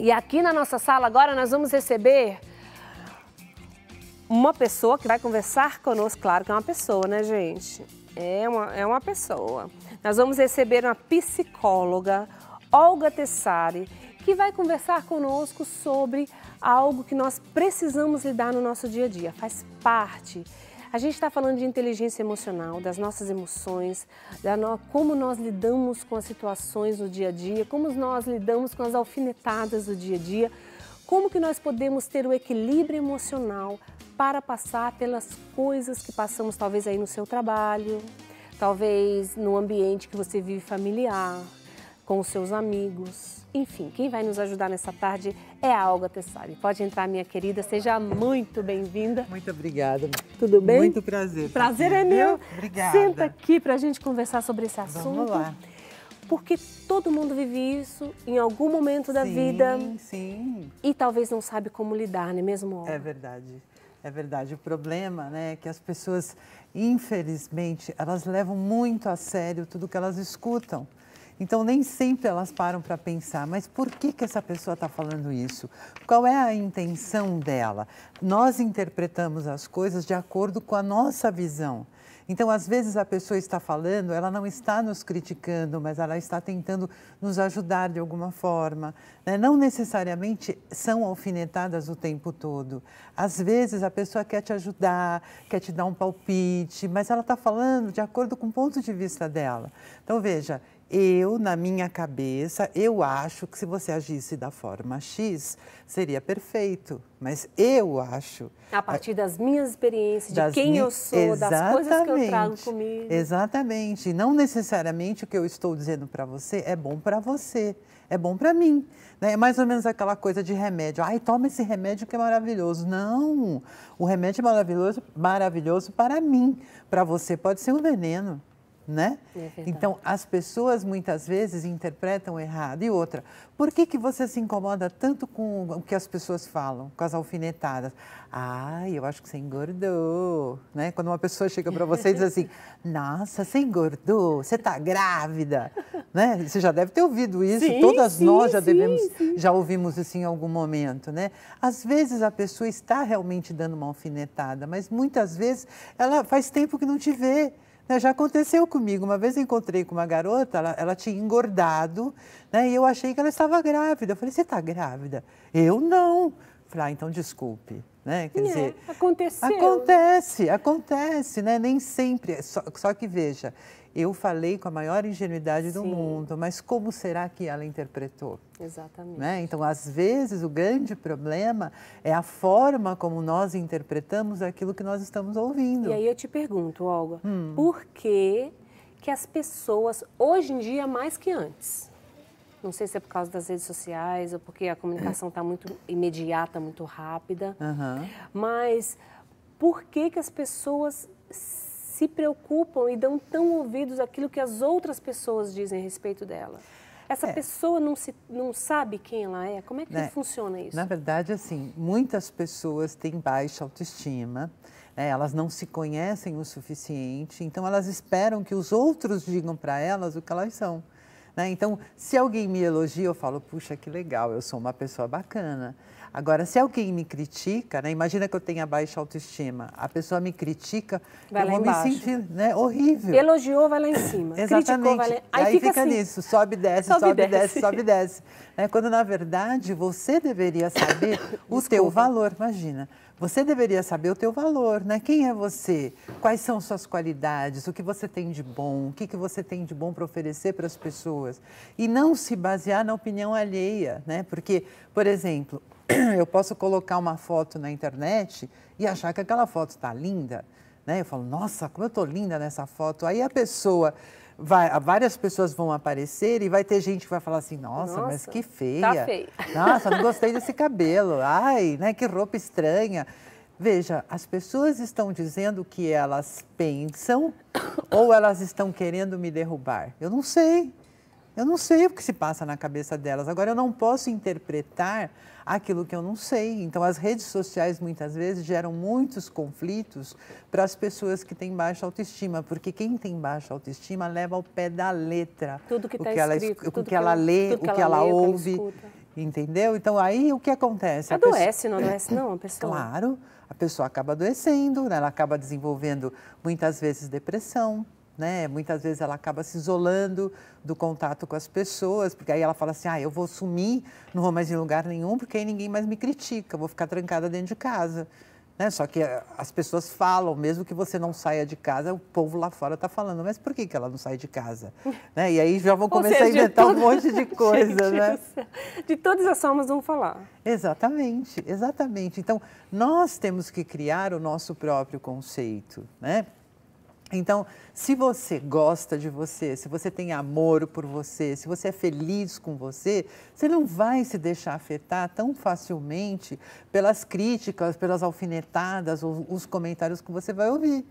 E aqui na nossa sala agora nós vamos receber uma pessoa que vai conversar conosco, claro que é uma pessoa, né, gente? É uma, é uma pessoa. Nós vamos receber uma psicóloga, Olga Tessari, que vai conversar conosco sobre algo que nós precisamos lidar no nosso dia a dia. Faz parte a gente está falando de inteligência emocional, das nossas emoções, da no... como nós lidamos com as situações do dia a dia, como nós lidamos com as alfinetadas do dia a dia, como que nós podemos ter o equilíbrio emocional para passar pelas coisas que passamos talvez aí no seu trabalho, talvez no ambiente que você vive familiar, com os seus amigos. Enfim, quem vai nos ajudar nessa tarde é a Alga Tessari. Pode entrar, minha querida, seja muito bem-vinda. Muito obrigada. Tudo bem? Muito prazer. Prazer é meu. Obrigada. Senta aqui para a gente conversar sobre esse assunto. Vamos lá. Porque todo mundo vive isso em algum momento da sim, vida. Sim, sim. E talvez não sabe como lidar, né mesmo? Olga? É verdade. É verdade. O problema né, é que as pessoas, infelizmente, elas levam muito a sério tudo que elas escutam. Então, nem sempre elas param para pensar, mas por que, que essa pessoa está falando isso? Qual é a intenção dela? Nós interpretamos as coisas de acordo com a nossa visão. Então, às vezes a pessoa está falando, ela não está nos criticando, mas ela está tentando nos ajudar de alguma forma. Né? Não necessariamente são alfinetadas o tempo todo. Às vezes a pessoa quer te ajudar, quer te dar um palpite, mas ela está falando de acordo com o ponto de vista dela. Então, veja, eu, na minha cabeça, eu acho que se você agisse da forma X, seria perfeito. Mas eu acho. A partir das minhas experiências, das de quem mi... eu sou, exatamente, das coisas que eu trago comigo. Exatamente. Não necessariamente o que eu estou dizendo para você é bom para você, é bom para mim. Né? É mais ou menos aquela coisa de remédio. Ai, toma esse remédio que é maravilhoso. Não! O remédio é maravilhoso, maravilhoso para mim. Para você pode ser um veneno né? É então, as pessoas muitas vezes interpretam errado. E outra, por que, que você se incomoda tanto com o que as pessoas falam, com as alfinetadas? Ah, eu acho que você engordou, né? Quando uma pessoa chega para você e diz assim, nossa, você engordou, você está grávida, né? Você já deve ter ouvido isso, sim, todas sim, nós já sim, devemos, já ouvimos isso em algum momento, né? Às vezes a pessoa está realmente dando uma alfinetada, mas muitas vezes ela faz tempo que não te vê. Né? Já aconteceu comigo. Uma vez eu encontrei com uma garota, ela, ela tinha engordado, né? e eu achei que ela estava grávida. Eu falei: Você está grávida? Eu não. falei: ah, então desculpe. Né? Quer é, dizer, aconteceu. acontece, acontece, né? Nem sempre. Só, só, que veja, eu falei com a maior ingenuidade Sim. do mundo, mas como será que ela interpretou? Exatamente. Né? Então, às vezes, o grande problema é a forma como nós interpretamos aquilo que nós estamos ouvindo. E aí eu te pergunto, Olga, hum. por que, que as pessoas, hoje em dia, mais que antes, não sei se é por causa das redes sociais ou porque a comunicação está muito imediata, muito rápida. Uhum. Mas por que, que as pessoas se preocupam e dão tão ouvidos àquilo que as outras pessoas dizem a respeito dela? Essa é. pessoa não, se, não sabe quem ela é? Como é que é. funciona isso? Na verdade, assim, muitas pessoas têm baixa autoestima, né? elas não se conhecem o suficiente, então elas esperam que os outros digam para elas o que elas são. Né? Então, se alguém me elogia, eu falo, puxa, que legal, eu sou uma pessoa bacana. Agora, se alguém me critica, né, imagina que eu tenha baixa autoestima, a pessoa me critica, vai eu vou embaixo. me sentir né, horrível. Elogiou, vai lá em cima. Exatamente. Criticou, lá... Aí, aí, fica, assim. nisso, sobe, desce, sobe, e desce. desce, sobe, desce. Né, quando, na verdade, você deveria saber o teu valor, imagina. Você deveria saber o teu valor, né? Quem é você? Quais são suas qualidades? O que você tem de bom? O que, que você tem de bom para oferecer para as pessoas? E não se basear na opinião alheia, né? Porque, por exemplo, eu posso colocar uma foto na internet e achar que aquela foto está linda. Né? Eu falo, nossa, como eu estou linda nessa foto. Aí a pessoa vai, várias pessoas vão aparecer e vai ter gente que vai falar assim, nossa, nossa mas que feia. Tá feia. Nossa, não gostei desse cabelo. Ai, né, que roupa estranha. Veja, as pessoas estão dizendo o que elas pensam ou elas estão querendo me derrubar? Eu não sei. Eu não sei o que se passa na cabeça delas. Agora, eu não posso interpretar aquilo que eu não sei. Então, as redes sociais muitas vezes geram muitos conflitos para as pessoas que têm baixa autoestima, porque quem tem baixa autoestima leva ao pé da letra tudo que o tá que, ela, escrito, o que, que ela lê, o que ela, ela lê, ouve. Ela entendeu? Então aí o que acontece? Adoece, pessoa... não adoece não a pessoa? Claro, a pessoa acaba adoecendo, né? ela acaba desenvolvendo muitas vezes depressão, né? Muitas vezes ela acaba se isolando do contato com as pessoas, porque aí ela fala assim: ah, eu vou sumir, não vou mais em lugar nenhum, porque aí ninguém mais me critica, vou ficar trancada dentro de casa. Né? Só que eh, as pessoas falam, mesmo que você não saia de casa, o povo lá fora está falando, mas por que, que ela não sai de casa? né? E aí já vão começar seja, a inventar um monte de coisa, Gente, né? De todas as formas vão falar. Exatamente, exatamente. Então, nós temos que criar o nosso próprio conceito, né? Então, se você gosta de você, se você tem amor por você, se você é feliz com você, você não vai se deixar afetar tão facilmente pelas críticas, pelas alfinetadas ou os comentários que você vai ouvir.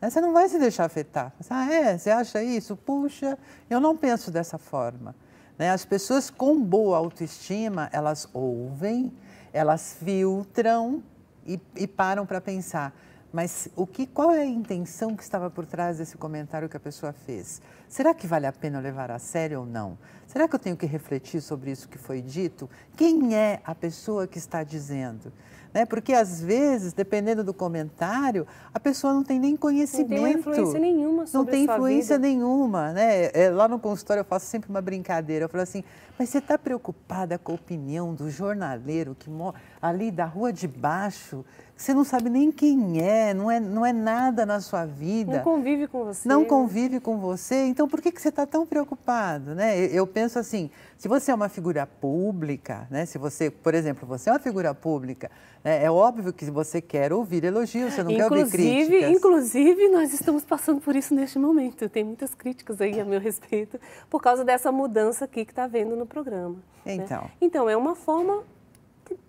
Né? Você não vai se deixar afetar. Ah, é? Você acha isso? Puxa, eu não penso dessa forma. Né? As pessoas com boa autoestima, elas ouvem, elas filtram e, e param para pensar mas o que, qual é a intenção que estava por trás desse comentário que a pessoa fez? Será que vale a pena levar a sério ou não? Será que eu tenho que refletir sobre isso que foi dito? Quem é a pessoa que está dizendo? Né? Porque às vezes, dependendo do comentário, a pessoa não tem nem conhecimento. Não tem influência nenhuma sobre Não tem influência vida. nenhuma. Né? É, lá no consultório eu faço sempre uma brincadeira. Eu falo assim, mas você está preocupada com a opinião do jornaleiro que mora ali da rua de baixo? Você não sabe nem quem é, não é, não é nada na sua vida. Não convive com você. Não convive com você. Então, por que, que você está tão preocupado? Né? Eu penso assim, se você é uma figura pública, né? Se você, por exemplo, você é uma figura pública, né? é óbvio que você quer ouvir elogios, você não inclusive, quer ouvir críticas. Inclusive, nós estamos passando por isso neste momento. Tem muitas críticas aí a meu respeito por causa dessa mudança aqui que está vendo no programa. Né. Então. Né? Então, é uma forma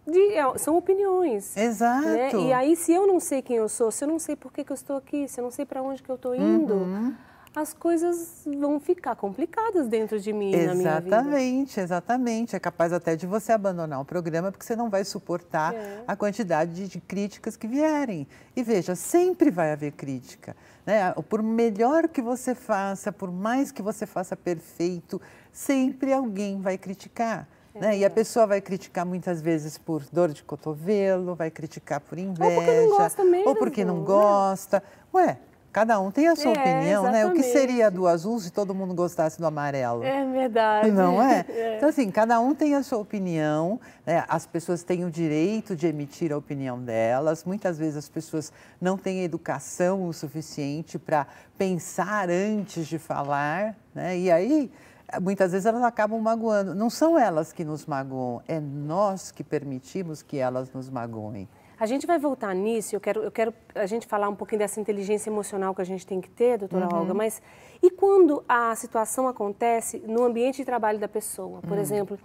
de, é, são opiniões. Né. Exato. Né? E aí, se eu não sei quem eu sou, se eu não sei por que, que eu estou aqui, se eu não sei para onde que eu estou indo, uhum as coisas vão ficar complicadas dentro de mim exatamente, na minha vida. Exatamente, exatamente. É capaz até de você abandonar o programa porque você não vai suportar é. a quantidade de, críticas que vierem. E veja, sempre vai haver crítica. Né? Por melhor que você faça, por mais que você faça perfeito, sempre alguém vai criticar. Né? E a pessoa vai criticar muitas vezes por dor de cotovelo, vai criticar por inveja. Ou porque não gosta mesmo. Ou porque não né? gosta. Né? Ué, Cada um tem a sua é, opinião, exatamente. né? O que seria do azul se todo mundo gostasse do amarelo? É verdade. Não é? é. Então, assim, cada um tem a sua opinião, né? as pessoas têm o direito de emitir a opinião delas. Muitas vezes as pessoas não têm educação o suficiente para pensar antes de falar, né? E aí muitas vezes elas acabam magoando. Não são elas que nos magoam, é nós que permitimos que elas nos magoem. A gente vai voltar nisso, eu quero, eu quero a gente falar um pouquinho dessa inteligência emocional que a gente tem que ter, doutora uhum. Olga, mas e quando a situação acontece no ambiente de trabalho da pessoa? Por uhum. exemplo,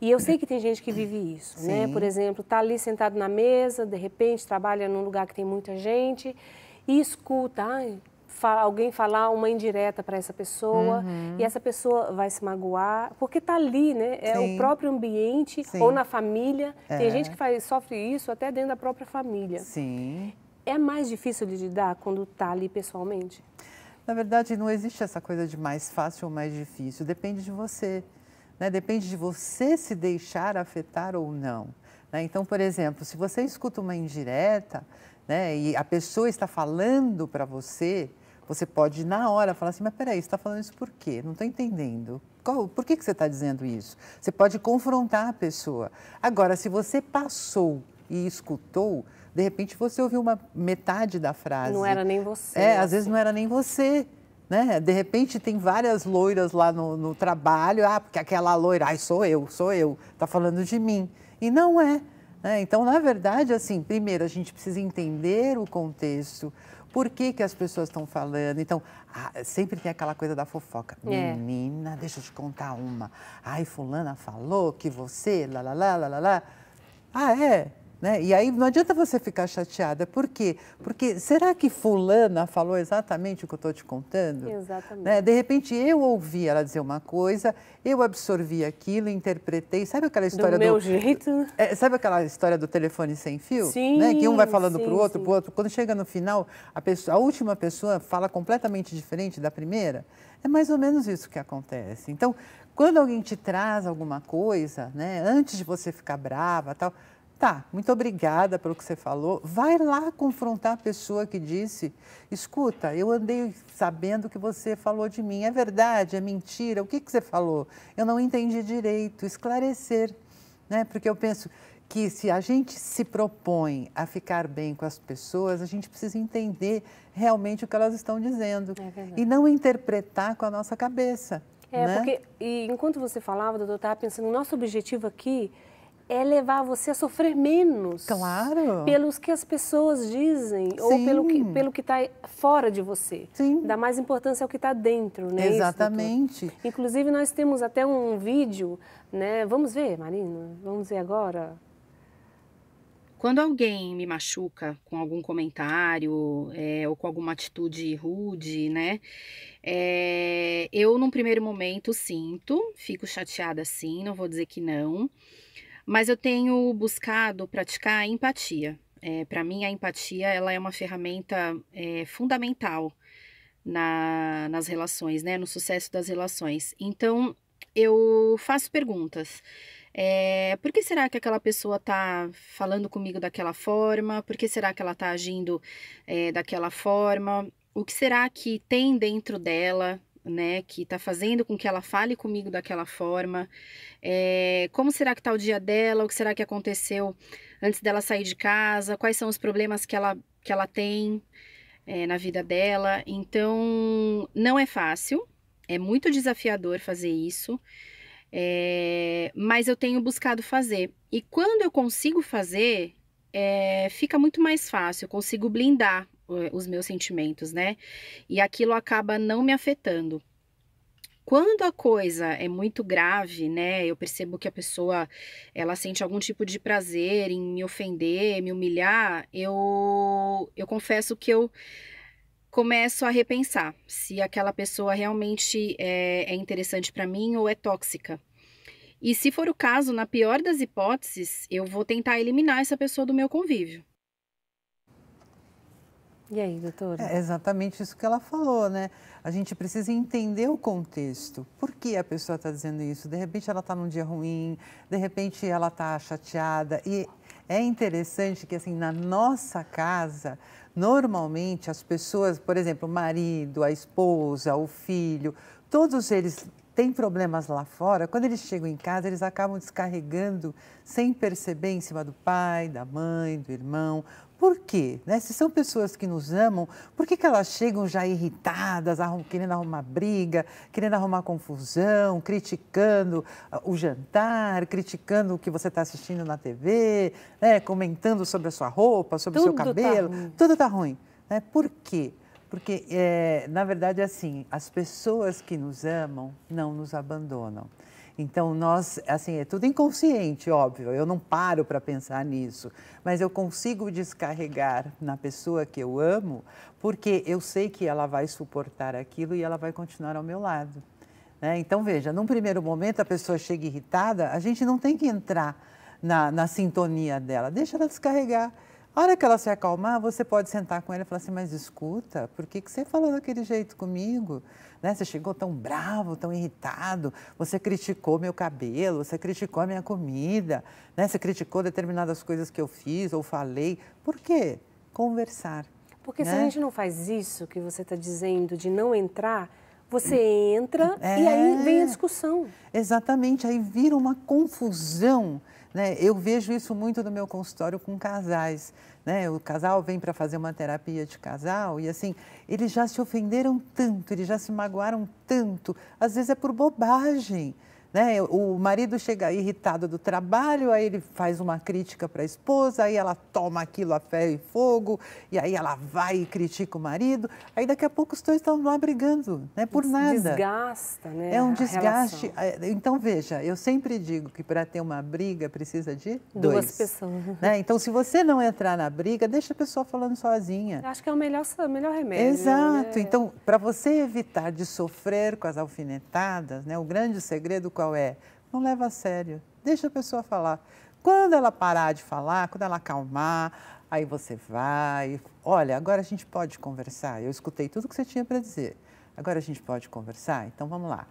e eu sei que tem gente que vive isso, né? Sim. né? Por exemplo, está ali sentado na mesa, de repente trabalha num lugar que tem muita gente e escuta, ai, alguém falar uma indireta para essa pessoa uhum. e essa pessoa vai se magoar, porque está ali, né? É Sim. o próprio ambiente Sim. ou na família. É. Tem gente que faz, sofre isso até dentro da própria família. Sim. É mais difícil de lidar quando está ali pessoalmente? Na verdade, não existe essa coisa de mais fácil ou mais difícil. Depende de você. Né? Depende de você se deixar afetar ou não. Né? Então, por exemplo, se você escuta uma indireta né, e a pessoa está falando para você, você pode, na hora, falar assim, mas peraí, você está falando isso por quê? Não estou entendendo. Qual, por que, que você está dizendo isso? Você pode confrontar a pessoa. Agora, se você passou e escutou, de repente você ouviu uma metade da frase. Não era nem você. É, assim. às vezes assim. não era nem você. Né? De repente tem várias loiras lá no, no trabalho, ah, porque aquela loira, ai, sou eu, sou eu, está falando de mim. E não é. Né? Então, na verdade, assim, primeiro a gente precisa entender o contexto, por que, que as pessoas estão falando. Então, sempre tem aquela coisa da fofoca. É. Menina, deixa eu te contar uma. Ai, fulana falou que você, lá, lá, lá, lá, lá. Ah, é? Né? E aí não adianta você ficar chateada. Por quê? Porque será que fulana falou exatamente o que eu estou te contando? Exatamente. Né? De repente eu ouvi ela dizer uma coisa, eu absorvi aquilo, interpretei. Sabe aquela história do... meu do, jeito? É, sabe aquela história do telefone sem fio? Sim. Né? Que um vai falando para o outro, para o outro. Quando chega no final, a, pessoa, a última pessoa fala completamente diferente da primeira. É mais ou menos isso que acontece. Então, quando alguém te traz alguma coisa, né, antes de você ficar brava tal Tá, muito obrigada pelo que você falou. Vai lá confrontar a pessoa que disse: escuta, eu andei sabendo que você falou de mim. É verdade? É mentira? O que, que você falou? Eu não entendi direito. Esclarecer. Né? Porque eu penso que se a gente se propõe a ficar bem com as pessoas, a gente precisa entender realmente o que elas estão dizendo. É e não interpretar com a nossa cabeça. É, né? porque e enquanto você falava, doutor, eu estava pensando: o nosso objetivo aqui é levar você a sofrer menos. Claro. Pelos que as pessoas dizem Sim. ou pelo que pelo que está fora de você. Sim. Dá mais importância ao que está dentro, né? Exatamente. Isso, Inclusive nós temos até um vídeo, né? Vamos ver, Marina. Vamos ver agora. Quando alguém me machuca com algum comentário é, ou com alguma atitude rude, né? É, eu, num primeiro momento, sinto, fico chateada sim, não vou dizer que não. Mas eu tenho buscado praticar empatia. É, Para mim, a empatia ela é uma ferramenta é, fundamental na, nas relações, né? No sucesso das relações. Então, eu faço perguntas. É, por que será que aquela pessoa está falando comigo daquela forma? Por que será que ela está agindo é, daquela forma? O que será que tem dentro dela né, que está fazendo com que ela fale comigo daquela forma. É, como será que está o dia dela? O que será que aconteceu antes dela sair de casa? Quais são os problemas que ela, que ela tem é, na vida dela? Então, não é fácil, é muito desafiador fazer isso, é, mas eu tenho buscado fazer. E quando eu consigo fazer, fica muito mais fácil, eu consigo blindar eh, os meus sentimentos, né? E aquilo acaba não me afetando. Quando a coisa é muito grave, né? Eu percebo que a pessoa ela sente algum tipo de prazer em me ofender, me humilhar, eu eu confesso que eu começo a repensar se aquela pessoa realmente é, é interessante para mim ou é tóxica. E se for o caso, na pior das hipóteses, eu vou tentar eliminar essa pessoa do meu convívio. E aí, doutora? É exatamente isso que ela falou, né? A gente precisa entender o contexto. Por que a pessoa está dizendo isso? De repente ela está num dia ruim, de repente ela está chateada. E é interessante que, assim, na nossa casa, normalmente as pessoas, por exemplo, o marido, a esposa, o filho, todos eles tem problemas lá fora, quando eles chegam em casa, eles acabam descarregando sem perceber em cima do pai, da mãe, do irmão. Por quê? Né? Se são pessoas que nos amam, por que, que elas chegam já irritadas, arrum, querendo arrumar briga, querendo arrumar confusão, criticando ah, o jantar, criticando o que você está assistindo na TV, né? comentando sobre a sua roupa, sobre o seu tá cabelo? Tá Tudo está ruim. Né? Por quê? Porque, é, na verdade, assim, as pessoas que nos amam não nos abandonam. Então, nós, assim, é tudo inconsciente, óbvio, eu não paro para pensar nisso, mas eu consigo descarregar na pessoa que eu amo, porque eu sei que ela vai suportar aquilo e ela vai continuar ao meu lado. Né? Então, veja, num primeiro momento a pessoa chega irritada, a gente não tem que entrar na, na sintonia dela, deixa ela descarregar hora que ela se acalmar, você pode sentar com ela e falar assim, mas escuta, por que, que você falou daquele jeito comigo? Né? Você chegou tão bravo, tão irritado, você criticou meu cabelo, você criticou a minha comida, né? você criticou determinadas coisas que eu fiz ou falei. Por quê? Conversar. Porque né? se a né? gente não faz isso que você está dizendo, de não entrar, você entra é, e aí vem a discussão. Exatamente, aí vira uma confusão né? Eu vejo isso muito no meu consultório com casais. Né? O casal vem para fazer uma terapia de casal e assim, eles já se ofenderam tanto, eles já se magoaram tanto. Às vezes é por bobagem. Né? O marido chega irritado do trabalho, aí ele faz uma crítica para a esposa, aí ela toma aquilo a ferro e fogo, e aí ela vai e critica o marido. Aí daqui a pouco os dois estão lá brigando, né? por nada. Desgasta, né? É um desgaste. É, então veja, eu sempre digo que para ter uma briga precisa de dois. Duas pessoas. Né? Então se você não entrar na briga, deixa a pessoa falando sozinha. acho que é o melhor, o melhor remédio. Né? Exato. Né? Então, para você evitar de sofrer com as alfinetadas, né? o grande segredo qual é? Não leva a sério. Deixa a pessoa falar. Quando ela parar de falar, quando ela acalmar, aí você vai. Olha, agora a gente pode conversar. Eu escutei tudo que você tinha para dizer. Agora a gente pode conversar? Então vamos lá.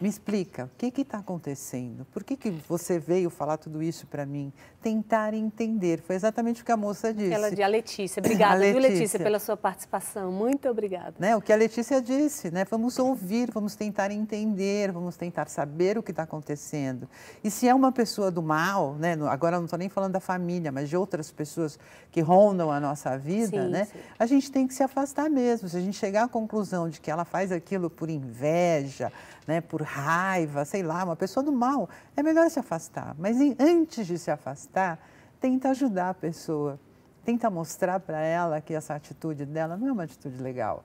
Me explica, o que está acontecendo? Por que, que você veio falar tudo isso para mim? Tentar entender, foi exatamente o que a moça disse. Ela disse, a Letícia, obrigada, a Letícia. viu Letícia, pela sua participação, muito obrigada. Né, o que a Letícia disse, né? vamos ouvir, vamos tentar entender, vamos tentar saber o que está acontecendo. E se é uma pessoa do mal, né? agora não estou nem falando da família, mas de outras pessoas que rondam a nossa vida, sim, né? Sim. a gente tem que se afastar mesmo. Se a gente chegar à conclusão de que ela faz aquilo por inveja, né, por raiva, sei lá, uma pessoa do mal, é melhor se afastar. Mas antes de se afastar, tenta ajudar a pessoa, tenta mostrar para ela que essa atitude dela não é uma atitude legal,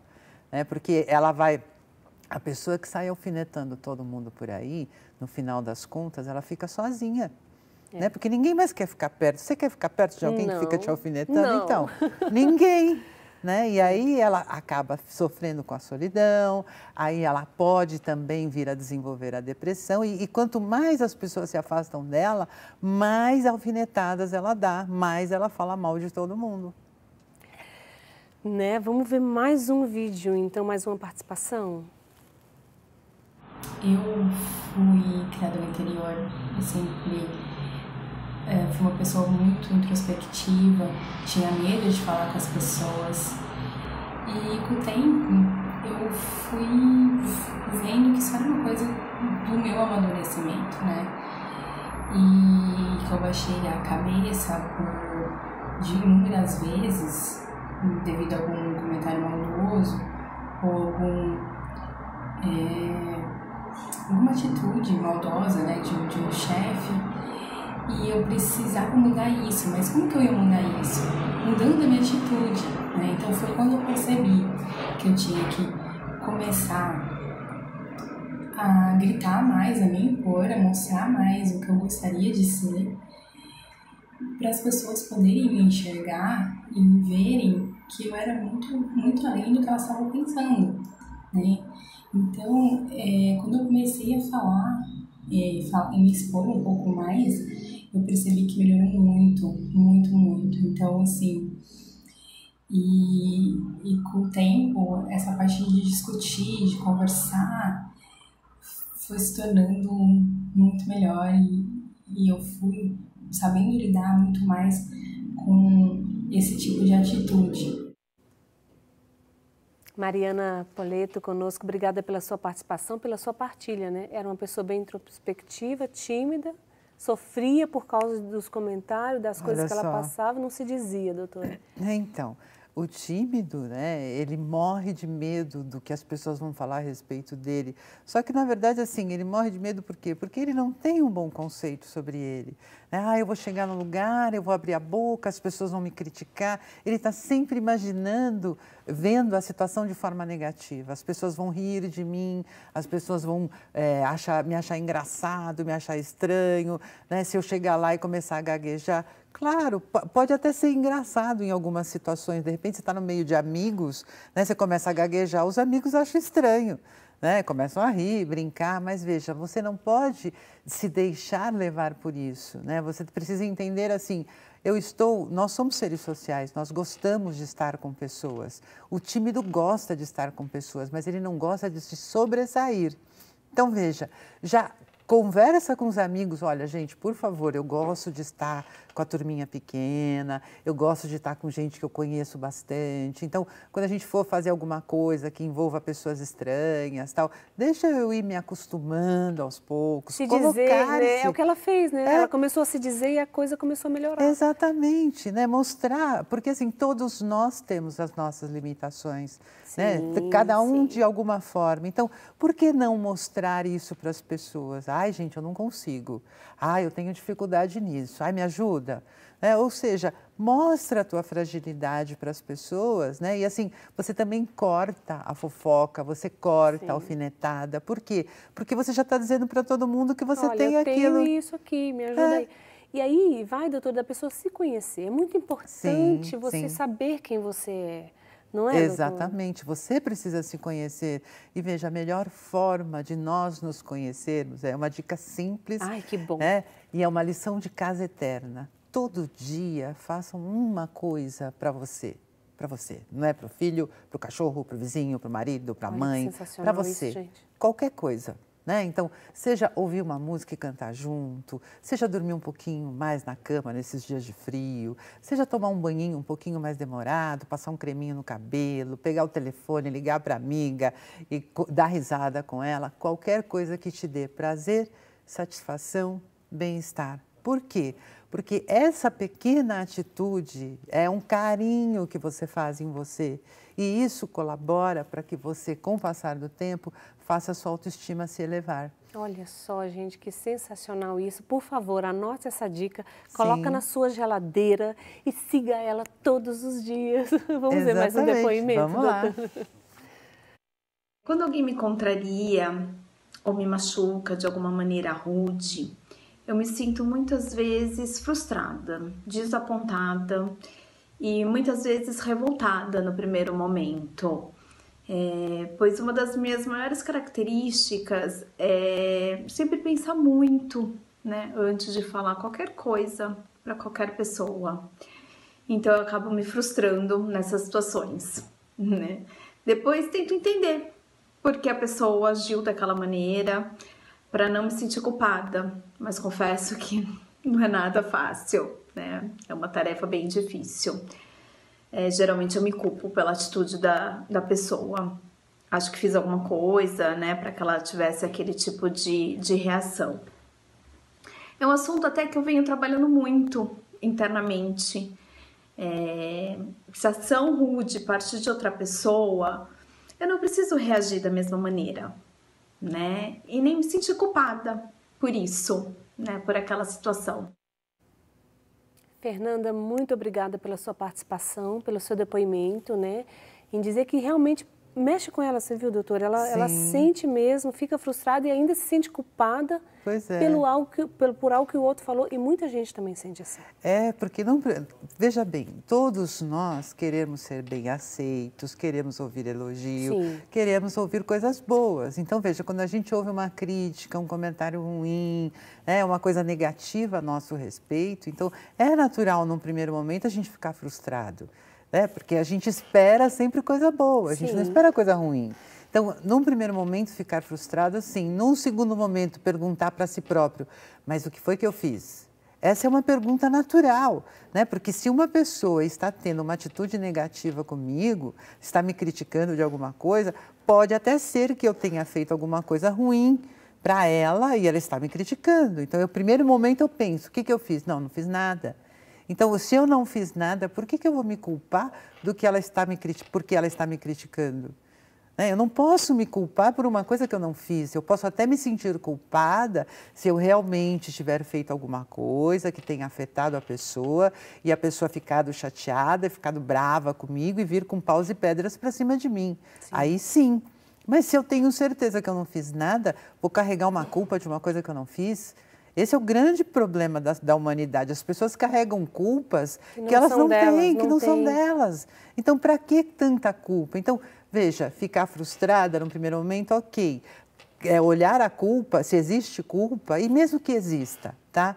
né, porque ela vai a pessoa que sai alfinetando todo mundo por aí, no final das contas, ela fica sozinha. É. Né? Porque ninguém mais quer ficar perto. Você quer ficar perto de alguém não. que fica te alfinetando? Não. Então, ninguém. né? E aí ela acaba sofrendo com a solidão, aí ela pode também vir a desenvolver a depressão e, e quanto mais as pessoas se afastam dela, mais alfinetadas ela dá, mais ela fala mal de todo mundo. Né? Vamos ver mais um vídeo, então mais uma participação. Eu fui criada no interior, eu sempre é, fui uma pessoa muito introspectiva, tinha medo de falar com as pessoas. E com o tempo eu fui vendo que isso era uma coisa do meu amadurecimento, né? E que eu baixei a cabeça por de inúmeras vezes devido a algum comentário maldoso ou algum, é, alguma atitude maldosa né, de, de um chefe e eu precisava mudar isso, mas como que eu ia mudar isso? Mudando a minha atitude, né? Então foi quando eu percebi que eu tinha que começar a gritar mais, a me impor, a mostrar mais o que eu gostaria de ser, para as pessoas poderem me enxergar e verem que eu era muito, muito além do que elas estavam pensando, né? Então, é, quando eu comecei a falar, e eh, me expor um pouco mais, eu percebi que melhorou muito, muito, muito. Então, assim, e, e com o tempo, essa parte de discutir, de conversar, foi se tornando muito melhor e, e eu fui sabendo lidar muito mais com esse tipo de atitude. Mariana Poleto conosco, obrigada pela sua participação, pela sua partilha, né? Era uma pessoa bem introspectiva, tímida, sofria por causa dos comentários, das coisas que ela passava, não se dizia, doutora. É, então, o tímido, né, ele morre de medo do que as pessoas vão falar a respeito dele. Só que, na verdade, assim, ele morre de medo por quê? Porque ele não tem um bom conceito sobre ele. Né? Ah, eu vou chegar no lugar, eu vou abrir a boca, as pessoas vão me criticar. Ele está sempre imaginando, vendo a situação de forma negativa. As pessoas vão rir de mim, as pessoas vão é, achar, me achar engraçado, me achar estranho. Né? Se eu chegar lá e começar a gaguejar, Claro, pode até ser engraçado em algumas situações. De repente, você está no meio de amigos, né? você começa a gaguejar, os amigos acham estranho, né? começam a rir, brincar, mas veja, você não pode se deixar levar por isso. Né? Você precisa entender assim: eu estou, nós somos seres sociais, nós gostamos de estar com pessoas. O tímido gosta de estar com pessoas, mas ele não gosta de se sobressair. Então, veja, já Conversa com os amigos, olha, gente, por favor, eu gosto de estar com a turminha pequena, eu gosto de estar com gente que eu conheço bastante. Então, quando a gente for fazer alguma coisa que envolva pessoas estranhas, tal, deixa eu ir me acostumando aos poucos. Se dizer, né? é o que ela fez, né? É... Ela começou a se dizer e a coisa começou a melhorar. Exatamente, né? Mostrar, porque assim, todos nós temos as nossas limitações, né? sim, né? Cada um sim. de alguma forma. Então, por que não mostrar isso para as pessoas? ai, gente, eu não consigo, ai, eu tenho dificuldade nisso, ai, me ajuda. É, ou seja, mostra a tua fragilidade para as pessoas, né? E assim, você também corta a fofoca, você corta Sim. a alfinetada. Por quê? Porque você já está dizendo para todo mundo que você Olha, tem eu aquilo. Tenho isso aqui, me é. ajuda é. aí. E aí, vai, doutor, da pessoa se conhecer. É muito importante sim, você sim. saber quem você é não é? Exatamente, doutor? você precisa se conhecer. E veja, a melhor forma de nós nos conhecermos é uma dica simples. Ai, que bom. Né? E é uma lição de casa eterna. Todo dia façam uma coisa para você para você, não é para o filho, para o cachorro, para o vizinho, para o marido, para a mãe, para você. Isso, Qualquer coisa. Né? Então, seja ouvir uma música e cantar junto, seja dormir um pouquinho mais na cama nesses dias de frio, seja tomar um banhinho um pouquinho mais demorado, passar um creminho no cabelo, pegar o telefone, ligar para amiga e dar risada com ela, qualquer coisa que te dê prazer, satisfação, bem-estar. Por quê? Porque essa pequena atitude é um carinho que você faz em você. E isso colabora para que você, com o passar do tempo, faça a sua autoestima se elevar. Olha só, gente, que sensacional isso. Por favor, anote essa dica, coloca Sim. na sua geladeira e siga ela todos os dias. Vamos Exatamente. ver mais um depoimento. Vamos lá. Quando alguém me contraria ou me machuca de alguma maneira rude, eu me sinto muitas vezes frustrada, desapontada e muitas vezes revoltada no primeiro momento. É, pois uma das minhas maiores características é sempre pensar muito, né, antes de falar qualquer coisa para qualquer pessoa. Então eu acabo me frustrando nessas situações, né? Depois tento entender por que a pessoa agiu daquela maneira, para não me sentir culpada, mas confesso que não é nada fácil, né? É uma tarefa bem difícil. É, geralmente eu me culpo pela atitude da, da pessoa. Acho que fiz alguma coisa, né, para que ela tivesse aquele tipo de, de reação. É um assunto até que eu venho trabalhando muito internamente. É, se a ação rude parte de outra pessoa, eu não preciso reagir da mesma maneira né? E nem me senti culpada por isso, né? Por aquela situação. Fernanda, muito obrigada pela sua participação, pelo seu depoimento, né? Em dizer que realmente mexe com ela, você viu, doutora? Ela, ela sente mesmo, fica frustrada e ainda se sente culpada é. pelo algo que, pelo, por algo que o outro falou. E muita gente também sente assim. É, porque não. Veja bem, todos nós queremos ser bem aceitos, queremos ouvir elogio, Sim. queremos ouvir coisas boas. Então, veja, quando a gente ouve uma crítica, um comentário ruim, né, uma coisa negativa a nosso respeito, então é natural, num primeiro momento, a gente ficar frustrado né? Porque a gente espera sempre coisa boa, a gente não espera coisa ruim. Então, num primeiro momento, ficar frustrado, sim. Num segundo momento, perguntar para si próprio: mas o que foi que eu fiz? Essa é uma pergunta natural, né? Porque se uma pessoa está tendo uma atitude negativa comigo, está me criticando de alguma coisa, pode até ser que eu tenha feito alguma coisa ruim para ela e ela está me criticando. Então, no primeiro momento, eu penso: o que, que eu fiz? Não, não fiz nada. Então, se eu não fiz nada, por que, que eu vou me culpar do que ela está me porque ela está me criticando? Né? Eu não posso me culpar por uma coisa que eu não fiz. Eu posso até me sentir culpada se eu realmente tiver feito alguma coisa que tenha afetado a pessoa e a pessoa ficado chateada, ficado brava comigo e vir com paus e pedras para cima de mim. Sim. Aí sim. Mas se eu tenho certeza que eu não fiz nada, vou carregar uma culpa de uma coisa que eu não fiz? Esse é o grande problema da, da humanidade. As pessoas carregam culpas que, não que elas não delas, têm, que não, não são delas. Então, para que tanta culpa? Então, veja, ficar frustrada no primeiro momento, ok. É olhar a culpa, se existe culpa, e mesmo que exista, tá?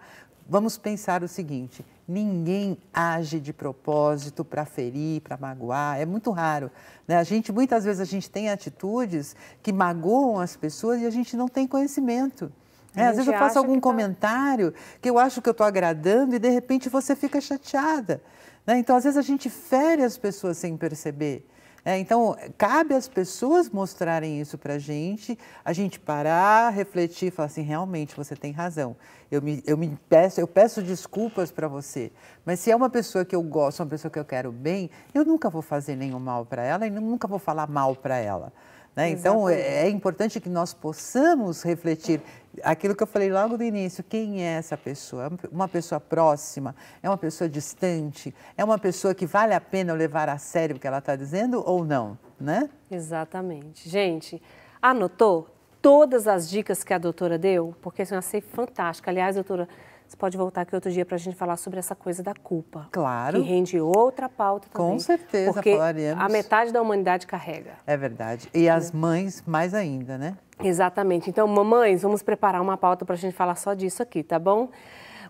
Vamos pensar o seguinte: ninguém age de propósito para ferir, para magoar. É muito raro. Né? A gente, muitas vezes, a gente tem atitudes que magoam as pessoas e a gente não tem conhecimento. É, às vezes eu faço algum que tá comentário tá... que eu acho que eu estou agradando e de repente você fica chateada. Né? Então, às vezes a gente fere as pessoas sem perceber. É, então, cabe às pessoas mostrarem isso para a gente, a gente parar, refletir e falar assim, realmente, você tem razão. Eu, me, eu, me peço, eu peço desculpas para você, mas se é uma pessoa que eu gosto, uma pessoa que eu quero bem, eu nunca vou fazer nenhum mal para ela e nunca vou falar mal para ela. Né? Então, é, é, importante que nós possamos refletir aquilo que eu falei logo do início, quem é essa pessoa? É uma pessoa próxima? É uma pessoa distante? É uma pessoa que vale a pena levar a sério o que ela está dizendo ou não, né? Exatamente. Gente, anotou todas as dicas que a doutora deu? Porque assim, eu achei fantástica. Aliás, doutora, você pode voltar aqui outro dia para a gente falar sobre essa coisa da culpa. Claro. Que rende outra pauta também. Com certeza, porque falaremos. a metade da humanidade carrega. É verdade. E as mães mais ainda, né? Exatamente. Então, mamães, vamos preparar uma pauta para a gente falar só disso aqui, tá bom?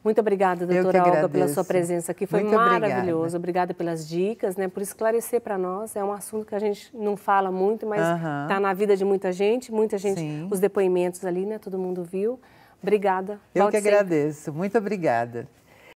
Muito obrigada, doutora Olga, pela sua presença aqui. Foi Muito maravilhoso. Obrigada. obrigada. pelas dicas, né, por esclarecer para nós. É um assunto que a gente não fala muito, mas está uh -huh. na vida de muita gente. Muita gente, Sim. os depoimentos ali, né, todo mundo viu. Obrigada. Eu que agradeço. Muito obrigada.